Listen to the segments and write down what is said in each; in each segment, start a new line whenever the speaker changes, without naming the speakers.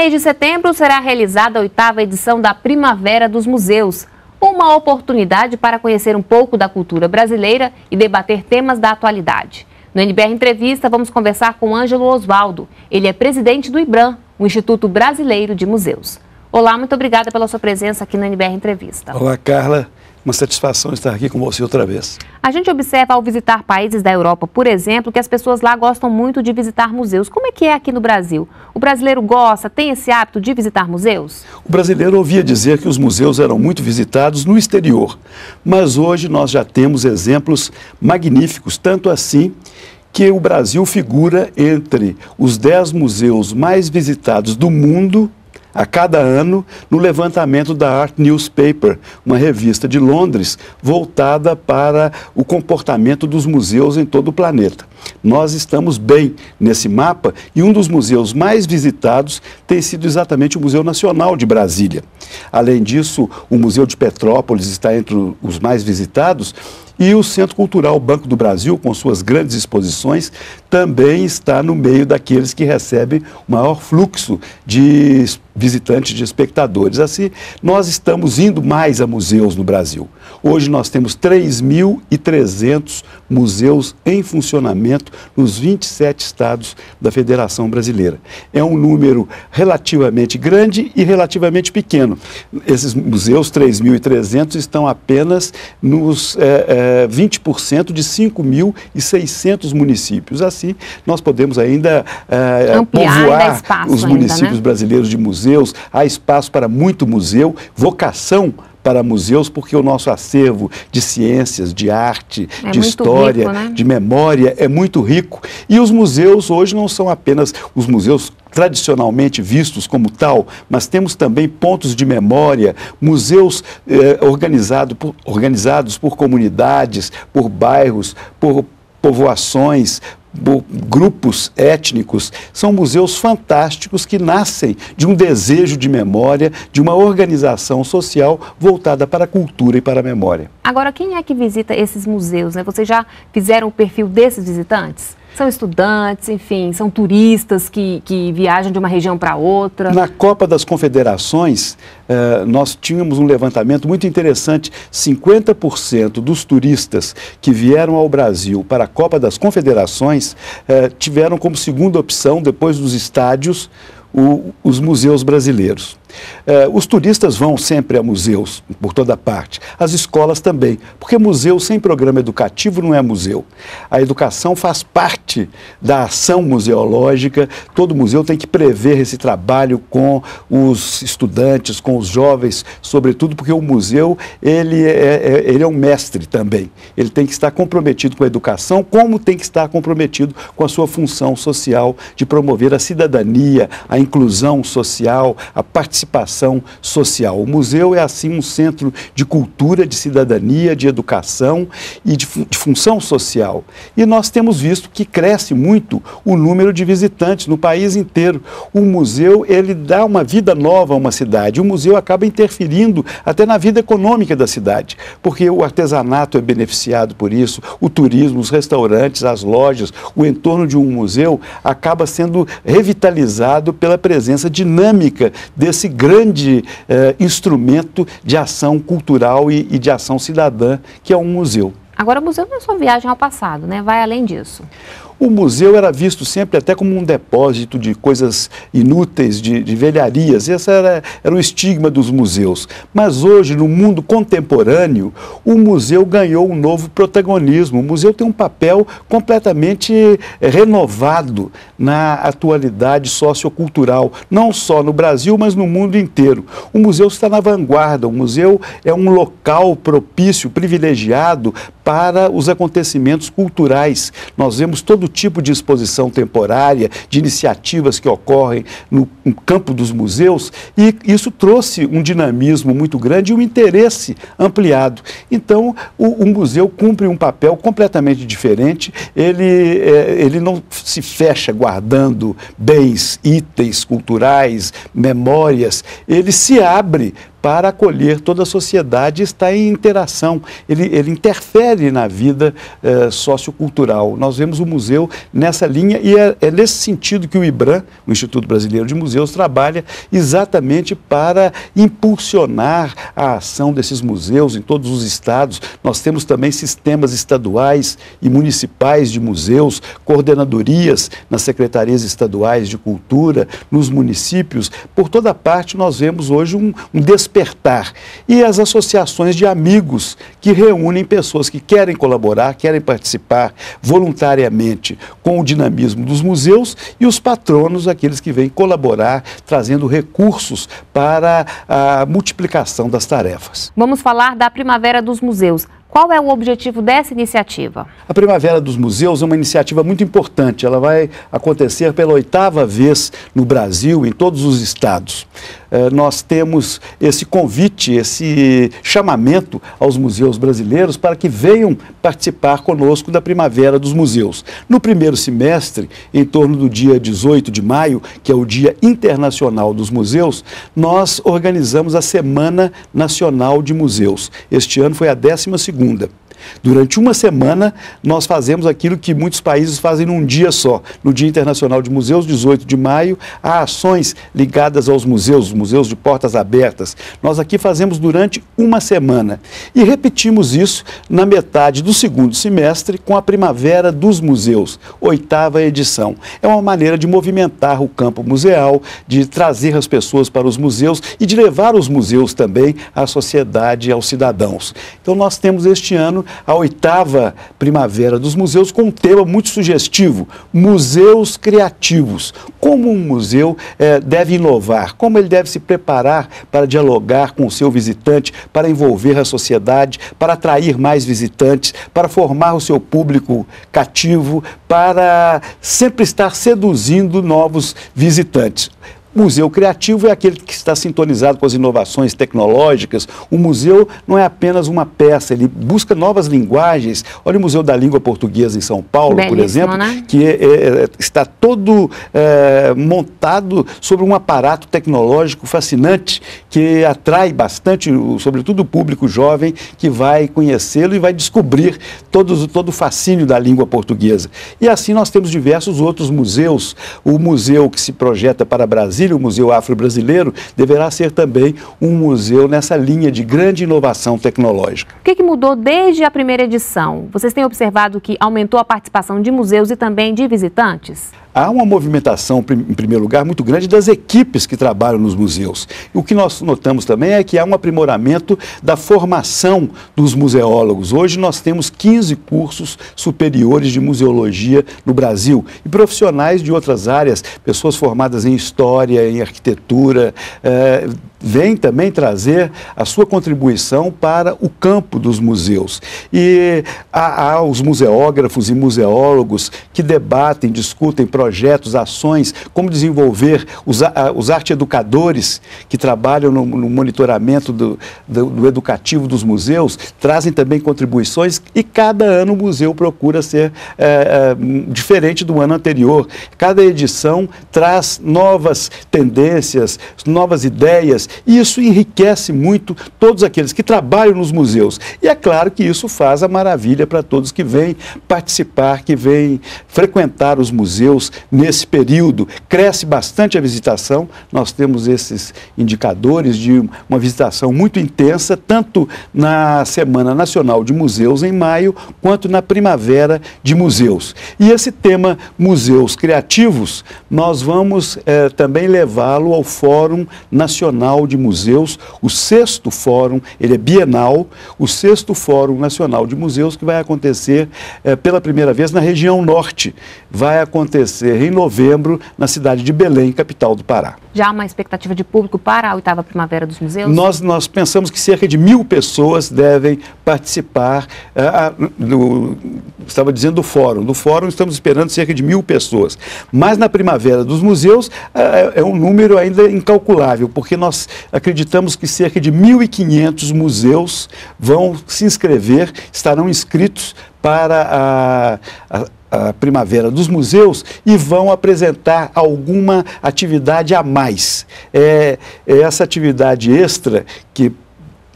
mês de setembro será realizada a oitava edição da Primavera dos Museus, uma oportunidade para conhecer um pouco da cultura brasileira e debater temas da atualidade. No NBR Entrevista, vamos conversar com Ângelo Osvaldo. Ele é presidente do IBRAM, o Instituto Brasileiro de Museus. Olá, muito obrigada pela sua presença aqui no NBR Entrevista. Olá,
Carla. Uma satisfação estar aqui com você outra vez.
A gente observa ao visitar países da Europa, por exemplo, que as pessoas lá gostam muito de visitar museus. Como é que é aqui no Brasil? O brasileiro gosta, tem esse hábito de visitar museus?
O brasileiro ouvia dizer que os museus eram muito visitados no exterior, mas hoje nós já temos exemplos magníficos, tanto assim que o Brasil figura entre os 10 museus mais visitados do mundo a cada ano no levantamento da Art Newspaper, uma revista de Londres voltada para o comportamento dos museus em todo o planeta. Nós estamos bem nesse mapa e um dos museus mais visitados tem sido exatamente o Museu Nacional de Brasília. Além disso, o Museu de Petrópolis está entre os mais visitados e o Centro Cultural Banco do Brasil, com suas grandes exposições, também está no meio daqueles que recebem o maior fluxo de visitantes, de espectadores. Assim, nós estamos indo mais a museus no Brasil. Hoje nós temos 3.300 museus em funcionamento nos 27 estados da Federação Brasileira. É um número relativamente grande e relativamente pequeno. Esses museus, 3.300, estão apenas nos é, é, 20% de 5.600 municípios. Assim, nós podemos ainda é, povoar os municípios ainda, né? brasileiros de museus. Há espaço para muito museu, vocação para museus, porque o nosso acervo de ciências, de arte, é de história, rico, né? de memória é muito rico. E os museus hoje não são apenas os museus tradicionalmente vistos como tal, mas temos também pontos de memória, museus eh, organizado por, organizados por comunidades, por bairros, por povoações, grupos étnicos, são museus fantásticos que nascem de um desejo de memória, de uma organização social voltada para a cultura e para a memória.
Agora, quem é que visita esses museus? Né? Vocês já fizeram o perfil desses visitantes? São estudantes, enfim, são turistas que, que viajam de uma região para outra. Na
Copa das Confederações, eh, nós tínhamos um levantamento muito interessante. 50% dos turistas que vieram ao Brasil para a Copa das Confederações eh, tiveram como segunda opção, depois dos estádios, o, os museus brasileiros. Uh, os turistas vão sempre a museus, por toda parte. As escolas também, porque museu sem programa educativo não é museu. A educação faz parte da ação museológica. Todo museu tem que prever esse trabalho com os estudantes, com os jovens, sobretudo porque o museu ele é, é, é ele é um mestre também. Ele tem que estar comprometido com a educação, como tem que estar comprometido com a sua função social de promover a cidadania, a inclusão social, a participação participação social. O museu é, assim, um centro de cultura, de cidadania, de educação e de, de função social. E nós temos visto que cresce muito o número de visitantes no país inteiro. O museu, ele dá uma vida nova a uma cidade. O museu acaba interferindo até na vida econômica da cidade, porque o artesanato é beneficiado por isso, o turismo, os restaurantes, as lojas, o entorno de um museu acaba sendo revitalizado pela presença dinâmica desse grande eh, instrumento de ação cultural e, e de ação cidadã que é um museu.
Agora, o museu não é só viagem ao passado, né? vai além disso.
O museu era visto sempre até como um depósito de coisas inúteis, de, de velharias. Esse era, era o estigma dos museus. Mas hoje, no mundo contemporâneo, o museu ganhou um novo protagonismo. O museu tem um papel completamente eh, renovado na atualidade sociocultural, não só no Brasil, mas no mundo inteiro. O museu está na vanguarda, o museu é um local propício, privilegiado para os acontecimentos culturais. Nós vemos todo tipo de exposição temporária, de iniciativas que ocorrem no, no campo dos museus, e isso trouxe um dinamismo muito grande e um interesse ampliado. Então, o, o museu cumpre um papel completamente diferente, ele, é, ele não se fecha guardando bens, itens culturais, memórias, ele se abre para acolher toda a sociedade, está em interação, ele, ele interfere na vida eh, sociocultural. Nós vemos o museu nessa linha e é, é, nesse sentido que o IBRAM, o Instituto Brasileiro de Museus, trabalha exatamente para impulsionar a ação desses museus em todos os estados. Nós temos também sistemas estaduais e municipais de museus, coordenadorias nas secretarias estaduais de cultura, nos municípios. Por toda parte, nós vemos hoje um, um despertar. E as associações de amigos, que reúnem pessoas que querem colaborar, querem participar voluntariamente com o dinamismo dos museus e os patronos, aqueles que vêm colaborar, trazendo recursos para a multiplicação das tarefas.
Vamos falar da Primavera dos Museus. Qual é o objetivo dessa iniciativa?
A Primavera dos Museus é uma iniciativa muito importante. Ela vai acontecer pela oitava vez no Brasil, em todos os estados. Eh, nós temos esse convite, esse chamamento aos museus brasileiros para que venham participar conosco da Primavera dos Museus. No primeiro semestre, em torno do dia 18 de maio, que é o Dia Internacional dos Museus, nós organizamos a Semana Nacional de Museus. Este ano foi a 12ª. Durante uma semana, nós fazemos aquilo que muitos países fazem num dia só. No Dia Internacional de Museus, 18 de maio, há ações ligadas aos museus, museus de portas abertas. Nós aqui fazemos durante uma semana. E repetimos isso na metade do segundo semestre com a Primavera dos Museus, oitava edição. É uma maneira de movimentar o campo museal, de trazer as pessoas para os museus e de levar os museus também à sociedade e aos cidadãos. Então, nós temos este ano a oitava primavera dos museus com um tema muito sugestivo, museus criativos. Como um museu é, deve inovar, como ele deve se preparar para dialogar com o seu visitante, para envolver a sociedade, para atrair mais visitantes, para formar o seu público cativo, para sempre estar seduzindo novos visitantes. Museu criativo é aquele que está sintonizado com as inovações tecnológicas. O museu não é apenas uma peça, ele busca novas linguagens. Olha o Museu da Língua Portuguesa em São Paulo, Belíssimo, por exemplo, né? que é, é, é, está todo é, montado sobre um aparato tecnológico fascinante que atrai bastante, sobretudo o público jovem, que vai conhecê-lo e vai descobrir todos, todo o fascínio da língua portuguesa. E assim nós temos diversos outros museus. O museu que se projeta para Brasil Brasília, o Museu Afro-Brasileiro, deverá ser também um museu nessa linha de grande inovação tecnológica.
O que, que mudou desde a primeira edição? Vocês têm observado que aumentou a participação de museus e também de visitantes?
há uma movimentação, em primeiro lugar, muito grande das equipes que trabalham nos museus. O que nós notamos também é que há um aprimoramento da formação dos museólogos. Hoje nós temos 15 cursos superiores de museologia no Brasil e profissionais de outras áreas, pessoas formadas em história, em arquitetura, eh, vem também trazer a sua contribuição para o campo dos museus. E há, há, os museógrafos e museólogos que debatem, discutem projetos, ações, como desenvolver os, os arte educadores que trabalham no, no monitoramento do, do, do, educativo dos museus, trazem também contribuições e cada ano o museu procura ser é, é, diferente do ano anterior. Cada edição traz novas tendências, novas ideias e isso enriquece muito todos aqueles que trabalham nos museus. E é claro que isso faz a maravilha para todos que vêm participar, que vêm frequentar os museus nesse período. Cresce bastante a visitação, nós temos esses indicadores de uma visitação muito intensa, tanto na Semana Nacional de Museus, em maio, quanto na Primavera de Museus. E esse tema Museus Criativos, nós vamos eh, também levá-lo ao Fórum Nacional Nacional de Museus, o sexto fórum, ele é bienal, o sexto Fórum Nacional de Museus, que vai acontecer é, pela primeira vez na região norte. Vai acontecer em novembro, na cidade de Belém, capital do Pará.
Já há uma expectativa de público para a oitava primavera dos museus?
Nós, nós pensamos que cerca de mil pessoas devem participar. Uh, do, estava dizendo do fórum. Do fórum estamos esperando cerca de mil pessoas. Mas na primavera dos museus uh, é um número ainda incalculável, porque nós acreditamos que cerca de 1.500 museus vão se inscrever, estarão inscritos para a, a, a primavera dos museus e vão apresentar alguma atividade a mais. É, é essa atividade extra que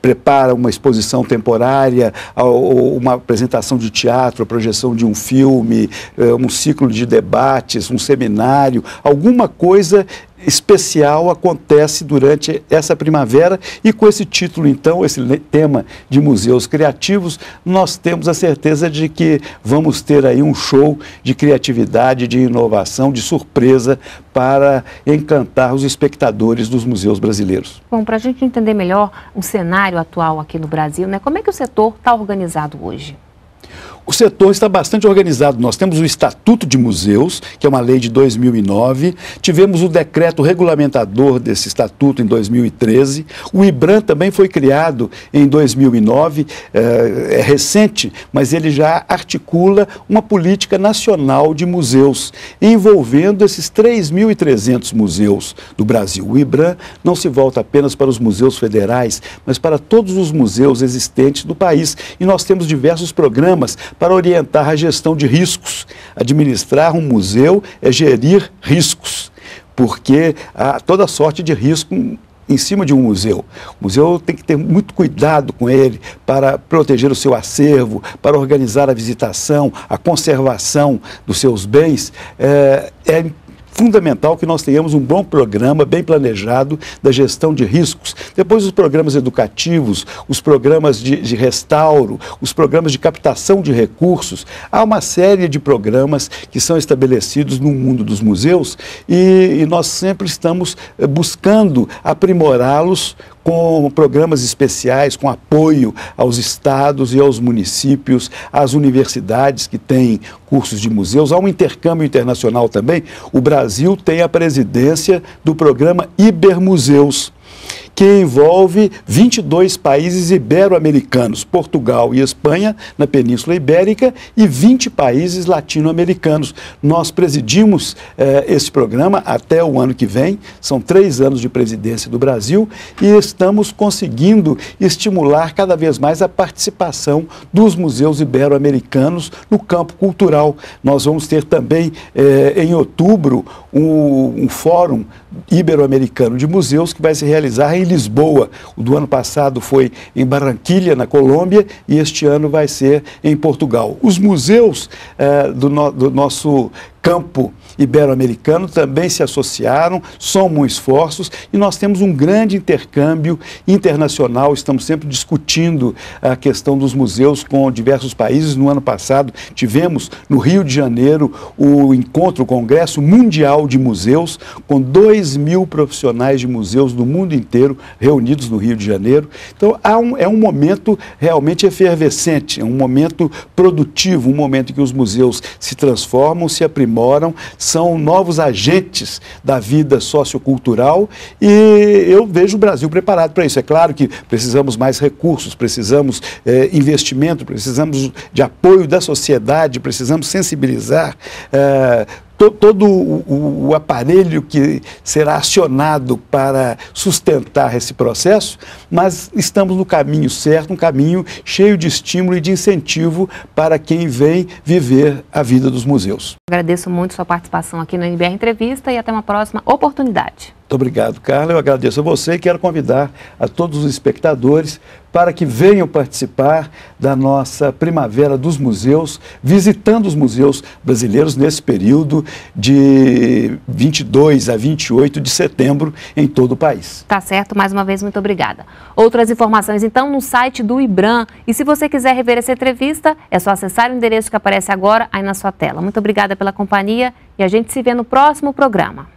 prepara uma exposição temporária, uma apresentação de teatro, a projeção de um filme, é, um ciclo de debates, um seminário, alguma coisa especial acontece durante essa primavera e com esse título então, esse tema de museus criativos, nós temos a certeza de que vamos ter aí um show de criatividade, de inovação, de surpresa para encantar os espectadores dos museus brasileiros.
Bom, para a gente entender melhor o cenário atual aqui no Brasil, né, como é que o setor está organizado hoje?
O setor está bastante organizado. Nós temos o Estatuto de Museus, que é uma lei de 2009, tivemos o decreto regulamentador desse estatuto em 2013, o IBRAM também foi criado em 2009, é, eh, é recente, mas ele já articula uma política nacional de museus, envolvendo esses 3.300 museus do Brasil. O IBRAM não se volta apenas para os museus federais, mas para todos os museus existentes do país. E nós temos diversos programas para orientar a gestão de riscos. Administrar um museu é gerir riscos, porque há toda sorte de risco em cima de um museu. O museu tem que ter muito cuidado com ele para proteger o seu acervo, para organizar a visitação, a conservação dos seus bens. É, é fundamental que nós tenhamos um bom programa, bem planejado, da gestão de riscos. Depois, os programas educativos, os programas de, de restauro, os programas de captação de recursos. Há uma série de programas que são estabelecidos no mundo dos museus e, e nós sempre estamos eh, buscando aprimorá-los com programas especiais, com apoio aos estados e aos municípios, às universidades que têm cursos de museus. Há um intercâmbio internacional também. O Brasil tem a presidência do programa Ibermuseus que envolve 22 países ibero-americanos, Portugal e Espanha na Península Ibérica e 20 países latino-americanos. Nós presidimos eh, esse programa até o ano que vem, são três anos de presidência do Brasil e estamos conseguindo estimular cada vez mais a participação dos museus ibero-americanos no campo cultural. Nós vamos ter também eh, em outubro um, um fórum ibero-americano de museus que vai se realizar em Lisboa. O do ano passado foi em Barranquilha, na Colômbia, e este ano vai ser em Portugal. Os museus eh, do, no, do nosso campo ibero-americano também se associaram, somam esforços e nós temos um grande intercâmbio internacional. Estamos sempre discutindo a questão dos museus com diversos países. No ano passado, tivemos no Rio de Janeiro o encontro, o Congresso Mundial de Museus, com 2 mil profissionais de museus do mundo inteiro reunidos no Rio de Janeiro. Então, um, é um momento realmente efervescente, é um momento produtivo, um momento em que os museus se transformam, se aprimoram, são novos agentes da vida sociocultural e eu vejo o Brasil preparado para isso. É claro que precisamos mais recursos, precisamos é, investimento, precisamos de apoio da sociedade, precisamos sensibilizar. É, to, todo o, o aparelho que será acionado para sustentar esse processo, mas estamos no caminho certo, um caminho cheio de estímulo e de incentivo para quem vem viver a vida dos museus.
Agradeço muito sua participação aqui no NBR Entrevista e até uma próxima oportunidade.
Muito obrigado, Carla. Eu agradeço a você e quero convidar a todos os espectadores para que venham participar da nossa Primavera dos Museus, visitando os museus brasileiros nesse período de 22 a 28 de setembro em todo o país.
Tá certo, mais uma vez, muito obrigada. Outras informações, então, no site do IBRAM. E se você quiser rever essa entrevista, é só acessar o endereço que aparece agora aí na sua tela. Muito obrigada pela companhia e a gente se vê no próximo programa.